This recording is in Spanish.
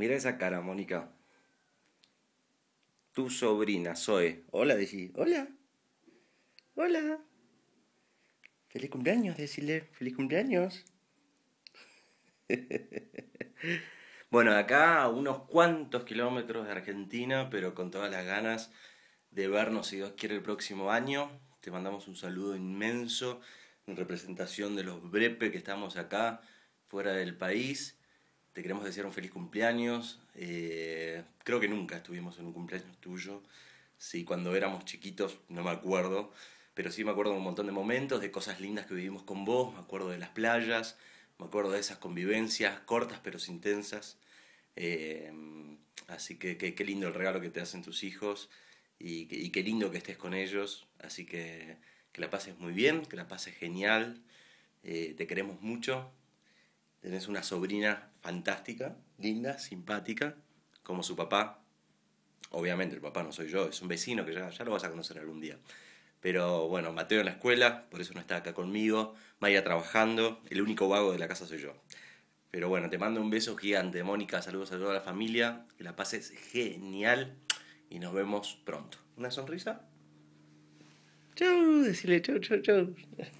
Mira esa cara, Mónica. Tu sobrina, Zoe. Hola, decí. Hola. Hola. Feliz cumpleaños, decirle. Feliz cumpleaños. bueno, acá a unos cuantos kilómetros de Argentina, pero con todas las ganas de vernos, si Dios quiere, el próximo año. Te mandamos un saludo inmenso en representación de los Brepe que estamos acá, fuera del país te queremos desear un feliz cumpleaños. Eh, creo que nunca estuvimos en un cumpleaños tuyo. Sí, cuando éramos chiquitos, no me acuerdo, pero sí me acuerdo de un montón de momentos, de cosas lindas que vivimos con vos, me acuerdo de las playas, me acuerdo de esas convivencias cortas pero intensas. Eh, así que qué lindo el regalo que te hacen tus hijos y, qué lindo que estés con ellos. Así que que la pases muy bien, que la pases genial. Eh, te queremos mucho, tenés una sobrina fantástica, linda, simpática, como su papá. Obviamente el papá no soy yo, es un vecino que ya, ya lo vas a conocer algún día. Pero bueno, Mateo en la escuela, por eso no está acá conmigo. Maya trabajando, el único vago de la casa soy yo. Pero bueno, te mando un beso gigante, Mónica. Saludos a toda la familia. Que la pases genial. Y nos vemos pronto. ¿Una sonrisa? Chau, decirle chau, chau, chau.